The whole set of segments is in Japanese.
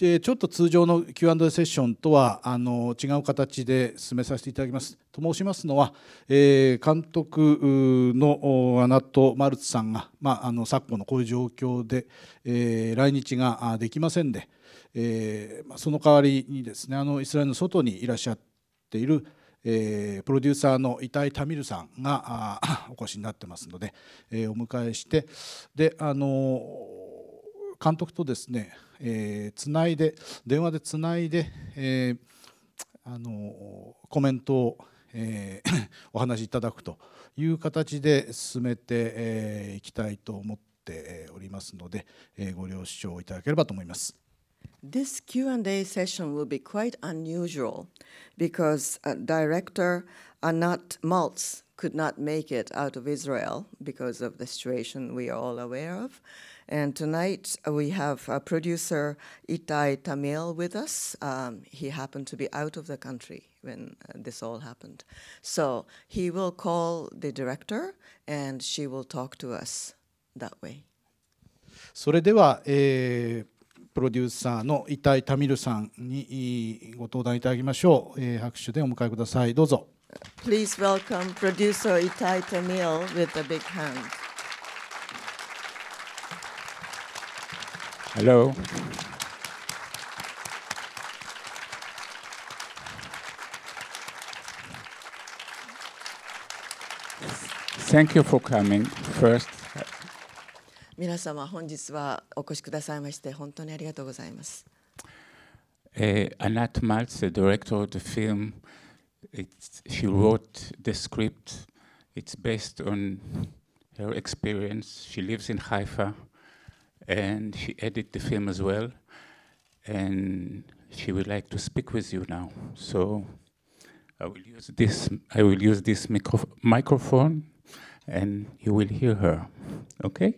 ちょっと通常の Q&A セッションとはあの違う形で進めさせていただきます。と申しますのは、えー、監督のアナト・マルツさんが、まあ、あの昨今のこういう状況で、えー、来日ができませんで、えー、その代わりにですねあのイスラエルの外にいらっしゃっているえー、プロデューサーの遺体タミルさんがお越しになってますので、えー、お迎えしてであのー監督とですね、えー、つないで電話でつないで、えー、あのコメントを、えー、お話しいただくという形で進めてい、えー、きたいと思っておりますので、えー、ご了承いただければと思います。This Q&A session will be quite unusual because、director Are not malts could not make it out of Israel because of the situation we are all aware of. And tonight uh, we have our producer Itai Tamil with us. Um, he happened to be out of the country when uh, this all happened. So he will call the director and she will talk to us that way. それでは、えー、プロデューサーのイタイ・タミルさんにご登壇いただきましょう、えー、拍手でお迎えくださいどうぞ。Please welcome producer Itai Tamil with a big hand. Hello. Thank you for coming first. 皆様本日はお越しくださいまして本当にありがとうございます。Uh, Anat Maltz, the director of the film It's, she wrote the script. It's based on her experience. She lives in Haifa, and she edited the film as well. And she would like to speak with you now. So I will use this. I will use this micro microphone, and you will hear her. Okay.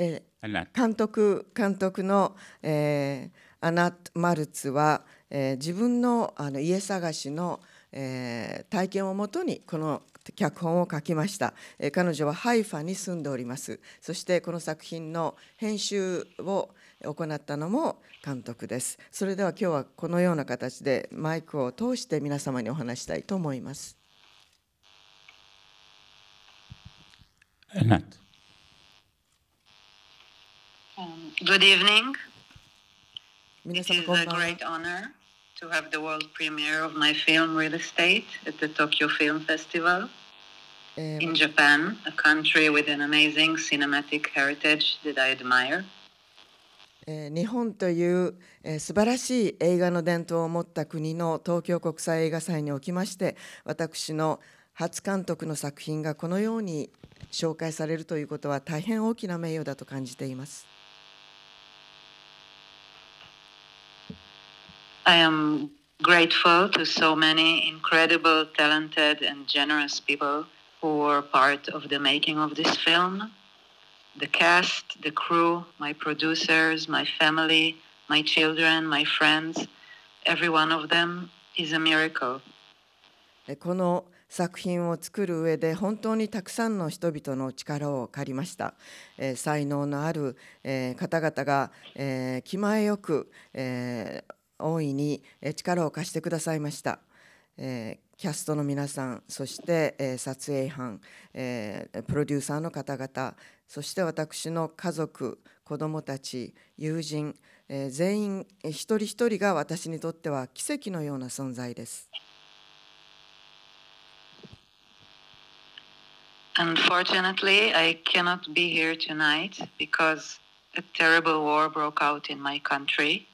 えー、監督監督の、えー、アナット・マルツは、eh, えー、自分のあの家探しの、えー、体験をもとにこの脚本を書きました、えー、彼女はハイファに住んでおりますそしてこの作品の編集を行ったのも監督ですそれでは今日はこのような形でマイクを通して皆様にお話したいと思いますえな Good evening. It is a great honor to have the world premiere of my film Real Estate at the Tokyo Film Festival in Japan, a country with an amazing cinematic heritage that I admire. 日本という素晴らしい映画の伝統を持った国の東京国際映画祭におきまして私の初監督の作品がこのように紹介されるということは大変大きな名誉だと感じています。I am grateful to so many incredible, talented, and generous people who were part of the making of this film the cast, the crew, my producers, my family, my children, my friends. Every one of them is a miracle. この作品を作る上で本当にたくさんの人々の力を借りました、えー、才能のある、えー、方々が、えー、気前よく、えー、大いに力を貸してくださいました。えー、キャストの皆さん、そして、えー、撮影班、えー、プロデューサーの方々、そして私の家族、子どもたち、友人、え全員一人一人が私にとっては奇跡のような存在です。Unfortunately, I cannot be here tonight because a terrible war broke out in my country.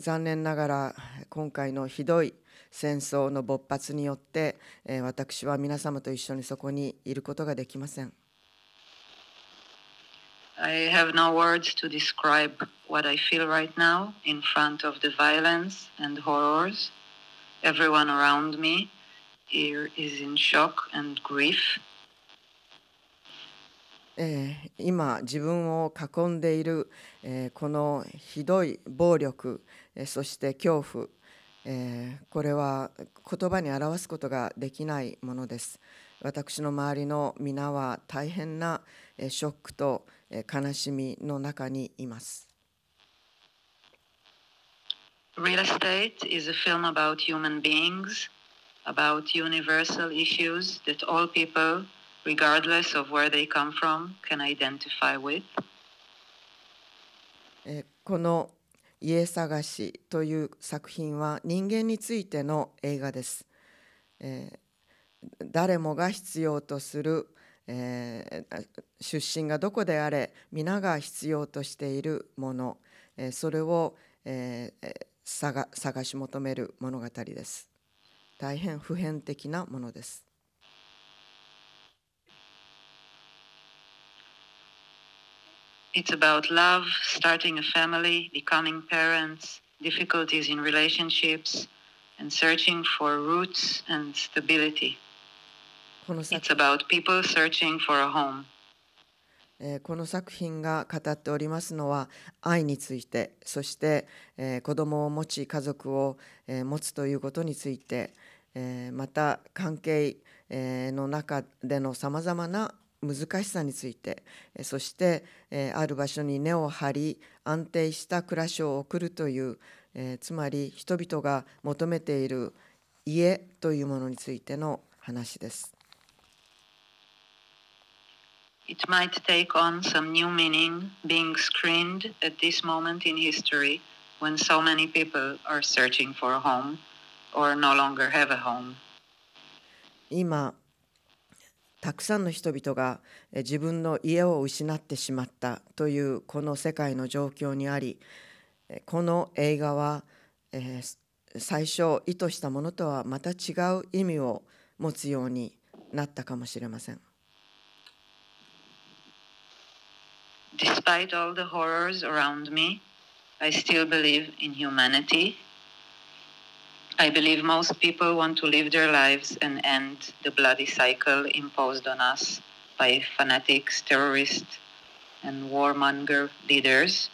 残念ながら今回のひどい戦争の勃発によって、私は皆様と一緒にそこにいることができません。I have no words to describe what I feel right now in front of the violence and horrors. Everyone around me here is in shock and grief. えー、今自分を囲んでいる、えー、このひどい暴力、えー、そして恐怖、えこれは言葉に表すことができないものです私の周りの皆は大変な、えショックと、え悲しみの中にいます Real estate is a film about human beings, about universal issues that all people regardless of where they come from, can identify with. この家探しという作品は人間についての映画です。え誰もが必要とする、え出身がどこであれ皆が必要としているもの、えそれを、えー、探探し求める物語です。大変普遍的なものです。It's about love, starting a family, becoming parents, difficulties in relationships, and searching for roots and stability. It's about people searching for a home. この作品が語っておりますのは愛についてそして、え子供を持ち家族を、え持つということについて、えまた関係、えの中でのさまざまな難しさについてそしてある場所に根を張り安定した暮らしを送るというつまり人々が求めている家というものについての話です。It might take on some new meaning being screened at this moment in history when so many people are searching for a home or no longer have a home. 今たくさんの人々が自分の家を失ってしまったというこの世界の状況にありこの映画は、え最初意図したものとはまた違う意味を持つようになったかもしれません。Despite all the horrors around me, I still believe in humanity I believe most people want to live their lives and end the bloody cycle imposed on us by fanatics, terrorists, and warmonger leaders.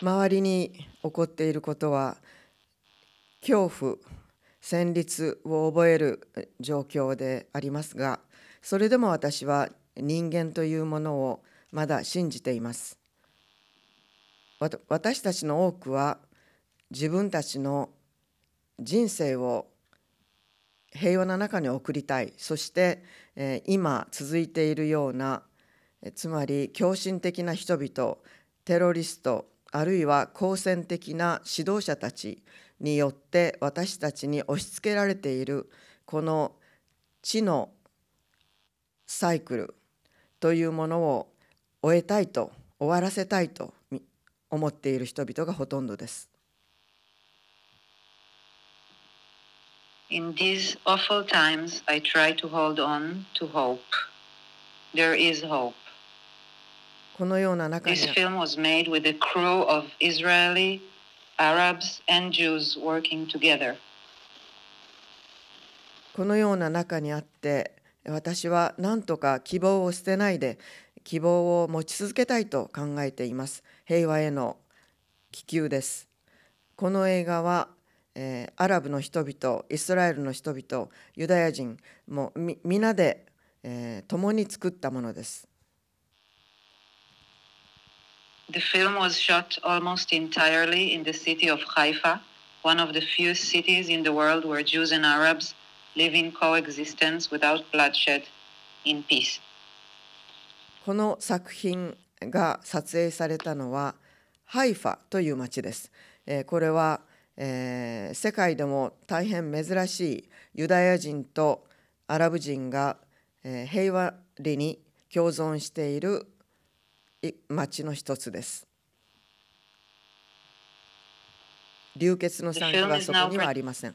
周りに起こっていることは恐怖、戦慄を覚える状況でありますが、それでも私は人間というものをまだ信じています。私たちの多くは自分たちの人生を平和な中に送りたいそして、え今続いているようなつまり狂信的な人々テロリストあるいは好戦的な指導者たちによって私たちに押し付けられているこの地のサイクルというものを終えたいと終わらせたいと思っている人々がほとんどです。In these awful times, I try to hold on to hope. There is hope. このような中に This film was made with a crew of Israeli, Arabs, and Jews working together. このような中にあって私は何とか希望を捨てないで希望を持ち続けたいと考えています。平和への気球です。この映画はえー、アラブの人々イスラエルの人々ユダヤ人もみ皆で、えー、共に作ったものです。The film was shot almost entirely in the city of Haifa, one of the few cities in the world where Jews and Arabs live in coexistence without bloodshed, in peace. この作品が撮影されたのはハイファという町です。えー、これはえー、世界でも大変珍しいユダヤ人とアラブ人が、えー、平和裏に共存している町の一つです。流血の参加がそこにはありません。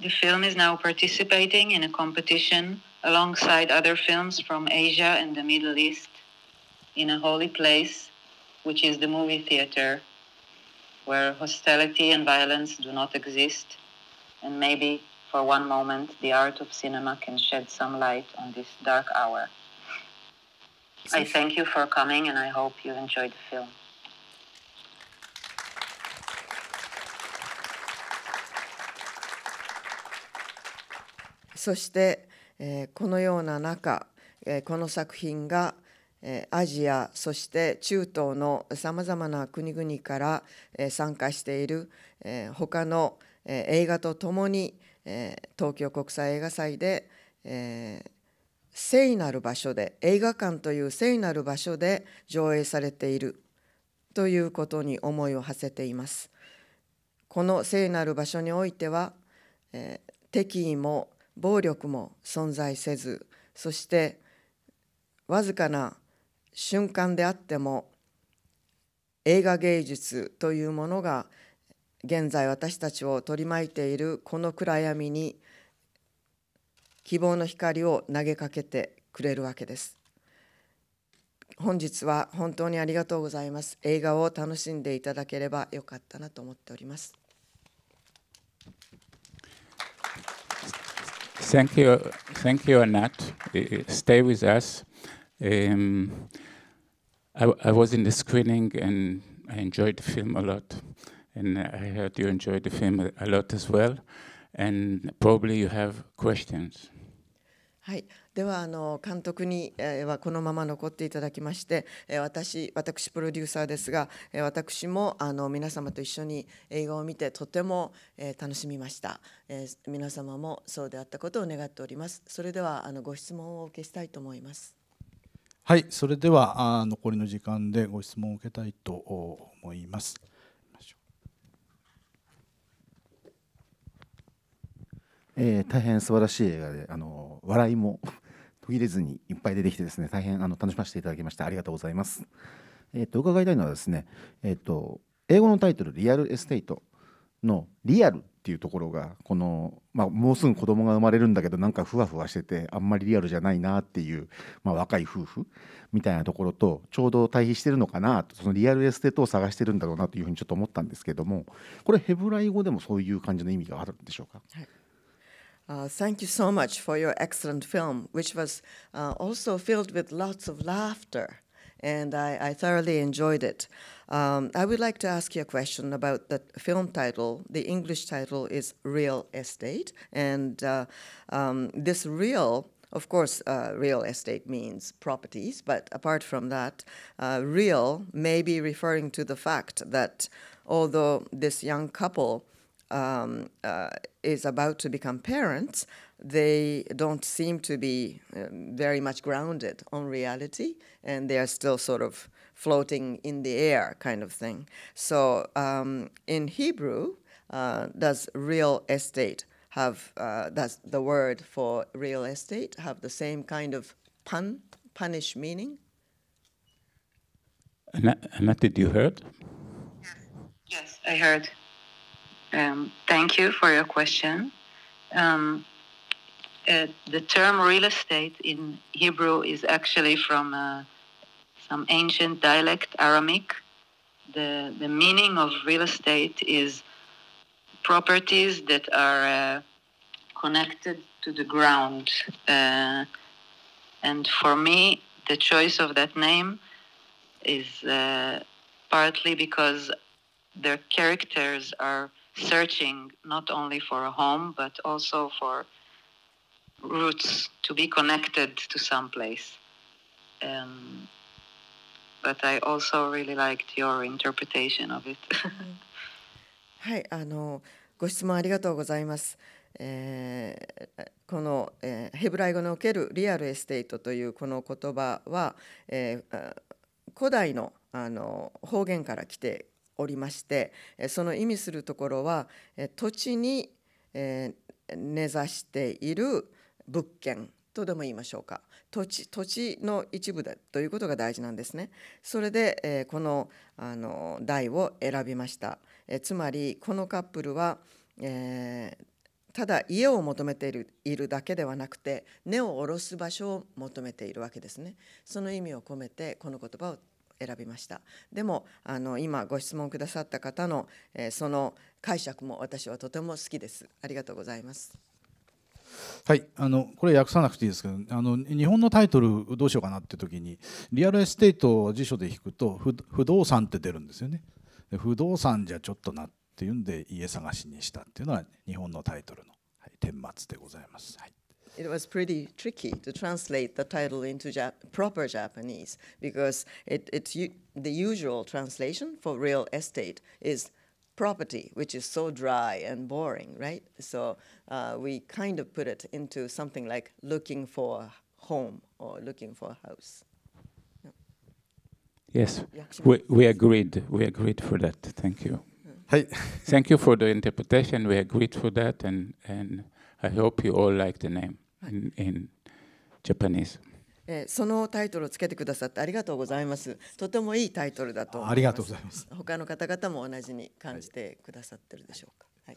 The film is now participating in a competition alongside other films from Asia and the Middle East in a holy place, which is the movie theater. where hostility and violence do not exist, and maybe for one moment the art of cinema can shed some light on this dark hour. I thank you for coming and I hope you enjoyed the film. アジアそして中東のさまざまな国々から参加している他の映画とともに東京国際映画祭で聖なる場所で映画館という聖なる場所で上映されているということに思いを馳せています。この聖なる場所においては敵意も暴力も存在せずそしてわずかな瞬間であっても映画芸術というものが現在私たちを取り巻いているこの暗闇に希望の光を投げかけてくれるわけです。本日は本当にありがとうございます。映画を楽しんでいただければよかったなと思っております。Thank you, thank you, Anat. Stay with us. Um, I, I, was in the screening and I enjoyed the film a lot. And I heard you enjoyed the film a lot as well. And probably you have questions. はい、ではあの監督に、えー、はこのまま残っていただきまして、えー、私私プロデューサーですが、えー、私もあの皆様と一緒に映画を見てとても、えー、楽しみました、えー、皆様もそうであったことを願っておりますそれではあのご質問をお受けしたいと思いますはい、それではあ残りの時間でご質問を受けたいと思います。えー、大変素晴らしい映画であの笑いも 途切れずにいっぱい出てきてですね大変あの楽しませていただきましてありがとうございます。えーと、伺いたいのはですね、えーと、と英語のタイトル「リアルエステート」の「リアル」っていうところがこの、まあ、もうすぐ子供が生まれるんだけどなんかふわふわしててあんまりリアルじゃないなっていう、まあ、若い夫婦みたいなところとちょうど対比してるのかなとそのリアルエステートを探してるんだろうなというふうにちょっと思ったんですけどもこれヘブライ語でもそういう感じの意味があるんでしょうか、はい Uh, thank you so much for your excellent film, which was uh, also filled with lots of laughter. and I, I thoroughly enjoyed it. Um, I would like to ask you a question about the film title. The English title is Real Estate, and uh, um, this real of course, uh, real estate means properties, but apart from that, uh, real may be referring to the fact that although this young couple um, uh, is about to become parents, they don't seem to be uh, very much grounded on reality, and they are still sort of floating in the air kind of thing. So um, in Hebrew, uh, does real estate have uh, does the word for real estate have the same kind of pun punish meaning? Annette, did you heard? Yes, I heard. Um, thank you for your question. Um, uh, the term real estate in Hebrew is actually from uh, some ancient dialect, Aramic. The, the meaning of real estate is properties that are uh, connected to the ground. Uh, and for me, the choice of that name is uh, partly because their characters are searching not only for a home, but also for roots to be connected to some place. Um, but I also really liked your interpretation of it. はい、あのご質問ありがとうございます。えー、この、えー、ヘブライ語におけるリアルエステートというこの言葉は、えー、古代のあの方言から来ておりましてその意味するところは土地に、えー、根ざしている物件とでも言いましょうか土地土地の一部だということが大事なんですね。それで、えー、このあの台を選びました。えー、つまりこのカップルは、えー、ただ家を求めているいるだけではなくて根を下ろす場所を求めているわけですね。その意味を込めてこの言葉を選びましたでもあの今ご質問くださった方の、えー、その解釈も私はとても好きですありがとうございます。はい、あのこれ訳さなくていいですけどあの日本のタイトルどうしようかなって時にリアルエステートを辞書で引くと不動産って出るんですよね不動産じゃちょっとなっていうんで家探しにしたっていうのは日本のタイトルの、はい、顛末でございます。はい it was pretty tricky to translate the title into Jap proper Japanese because it, it, u- the usual translation for real estate is property, which is so dry and boring, right? So uh, we kind of put it into something like looking for home or looking for a house. Yes, we, we agreed. We agreed for that. Thank you. Hi, Thank you for the interpretation. We agreed for that, and, and I hope you all like the name in, in Japanese. えー、そのタイトルをつけてくださってありがとうございます。とてもいいタイトルだとありがとうございます。他の方々も同じに感じてくださってるでしょうか。はい。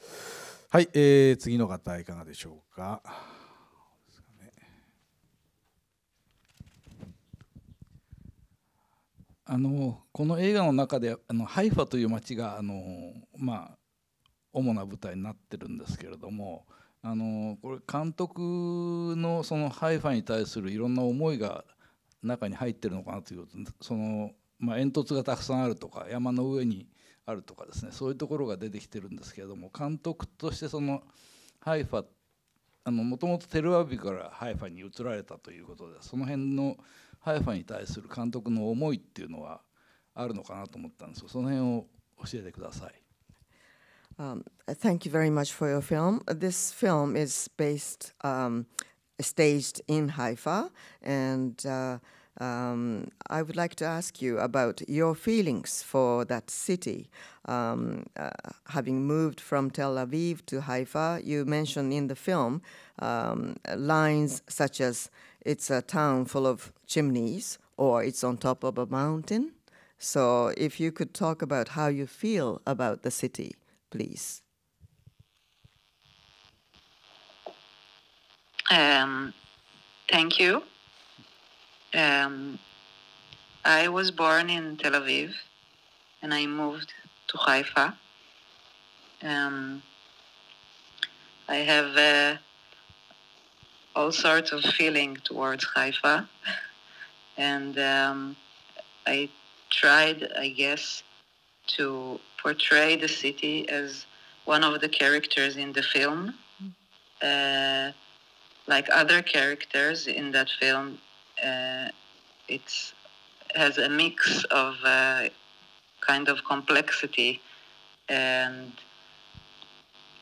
はい、えー、次の方いかがでしょうか。あのこの映画の中であのハイファという街があの、まあ、主な舞台になってるんですけれどもあのこれ監督のそのハイファに対するいろんな思いが中に入ってるのかなというその、まあ、煙突がたくさんあるとか山の上にあるとかですねそういうところが出てきてるんですけれども監督としてそのハイファもともとテルアビからハイファに移られたということでその辺のハイファに対する監督の思いっていうのはあるのかなと思ったんですがその辺を教えてください。Um, thank you very much for your film. This film is based, um, staged in Haifa, and uh, um, I would like to ask you about your feelings for that city. Um, uh, having moved from Tel Aviv to Haifa, you mentioned in the film um, lines such as it's a town full of chimneys or it's on top of a mountain. So, if you could talk about how you feel about the city please? Um, thank you. Um, I was born in Tel Aviv and I moved to Haifa. Um, I have uh, all sorts of feeling towards Haifa, and um, I tried, I guess, to portray the city as one of the characters in the film. Uh, like other characters in that film, uh, it has a mix of uh, kind of complexity and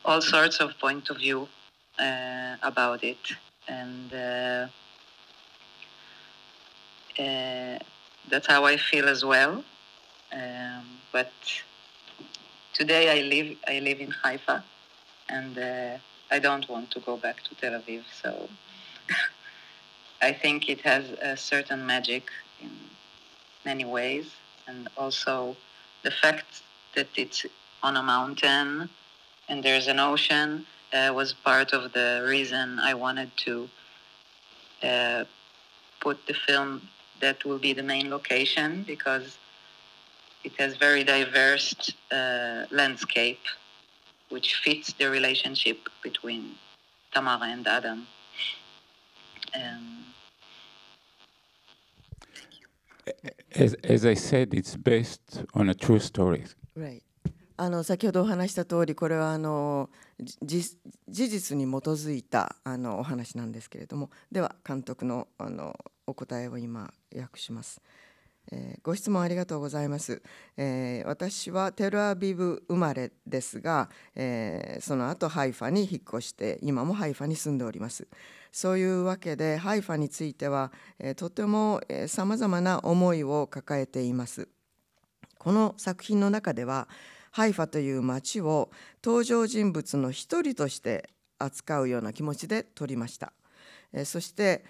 all sorts of point of view uh, about it. And uh, uh, that's how I feel as well. Um, but today I live I live in Haifa, and uh, I don't want to go back to Tel Aviv. So I think it has a certain magic in many ways, and also the fact that it's on a mountain and there's an ocean uh, was part of the reason I wanted to uh, put the film that will be the main location because It has very diverse uh, landscape, which fits the relationship between Tamara and Adam. Um, as, as I said, it's based on a true story. Right. あの先ほどお話した通りこれはあの事実に基づいたあのお話なんですけれどもでは監督のあのお答えを今訳します。えー、ご質問ありがとうございます、えー、私はテルアビブ生まれですが、えー、その後ハイファに引っ越して今もハイファに住んでおりますそういうわけでハイファについては、えとても様々な思いを抱えていますこの作品の中ではハイファという町を登場人物の一人として扱うような気持ちで撮りましたそして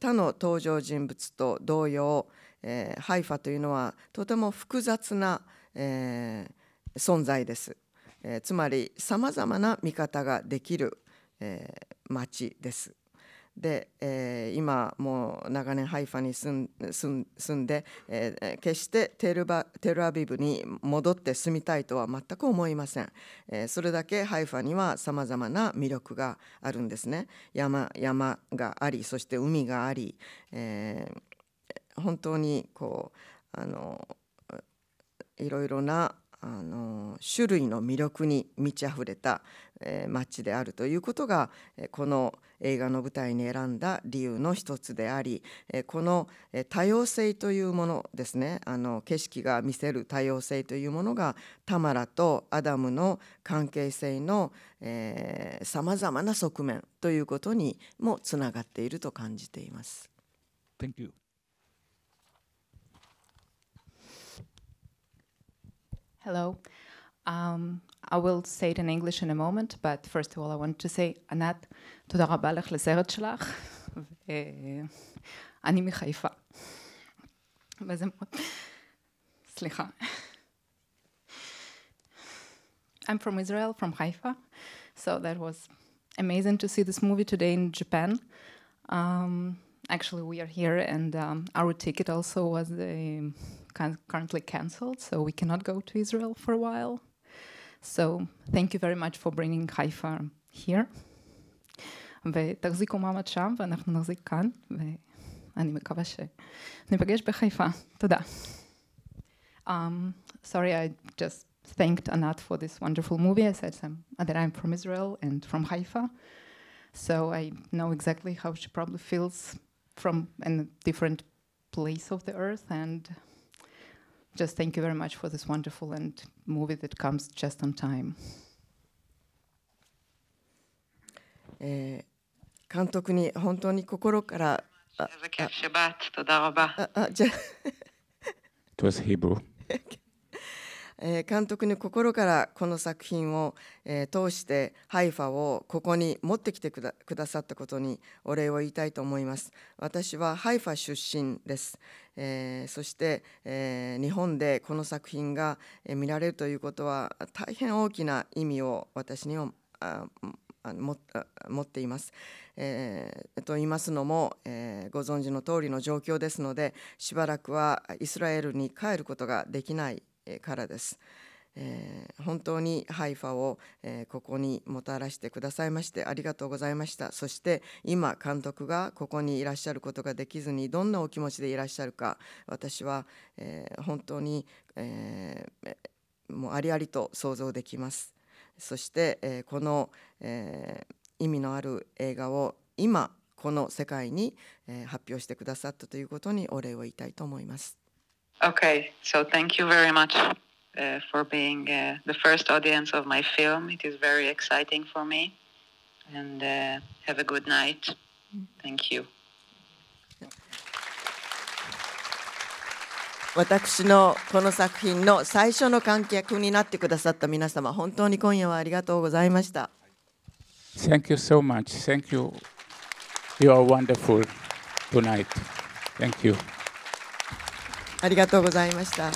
他の登場人物と同様えー、ハイファというのはとても複雑な、えー、存在です、えー、つまりさまざまな見方ができる、えー、町ですで、えー、今もう長年ハイファに住ん住んで、えー、決してテルバテルアビブに戻って住みたいとは全く思いません、えー、それだけハイファにはさまざまな魅力があるんですね山山がありそして海があり、えー本当にこうあのいろいろなあの種類の魅力に満ち溢れた、えー、街であるということが、えこの映画の舞台に選んだ理由の一つであり、えこの、え多様性というものですねあの景色が見せる多様性というものがタマラとアダムの関係性のさまざまな側面ということにもつながっていると感じています。Thank you. Hello. Um, I will say it in English in a moment, but first of all I want to say, Anat, תודה רבה לך לסרט שלך, ואני מחיפה. סליחה. I'm from Israel, from Haifa, so that was amazing to see this movie today in Japan. Um, actually, we are here, and um, our ticket also was... Uh, currently cancelled, so we cannot go to Israel for a while. So thank you very much for bringing Haifa here. ותחזיקו מעמד שם, ואנחנו נחזיק כאן, ואני מקווה שניפגש בחיפה. תודה. Um, sorry, I just thanked Anat for this wonderful movie. I said that I'm from Israel and from Haifa, so I know exactly how she probably feels from a different place of the earth and just thank you very much for this wonderful and movie that comes just on time. えー、監督に本当に心からああああじゃあ eh, It was Hebrew. え監督に心からこの作品を、え通してハイファをここに持ってきてくださったことにお礼を言いたいと思います。私はハイファ出身です。えそして、え日本でこの作品が見られるということは大変大きな意味を私には持っています、えー。と言いますのも、えー、ご存知の通りの状況ですのでしばらくはイスラエルに帰ることができないからです。えー、本当にハイファを、えー、ここにもたらしてくださいましてありがとうございましたそして今監督がここにいらっしゃることができずにどんなお気持ちでいらっしゃるか私は、えー、本当に、えもうありありと想像できますそして、えこの、え意味のある映画を今この世界に、え発表してくださったということにお礼を言いたいと思います。Okay, so thank you very much uh, for being uh, the first audience of my film. It is very exciting for me. And uh, have a good night. Thank you. 私のこの作品の最初の観客になってくださった皆様、本当に今夜はありがとうございました。Thank you so much. Thank you. You are wonderful tonight. Thank you. ありがとうございました。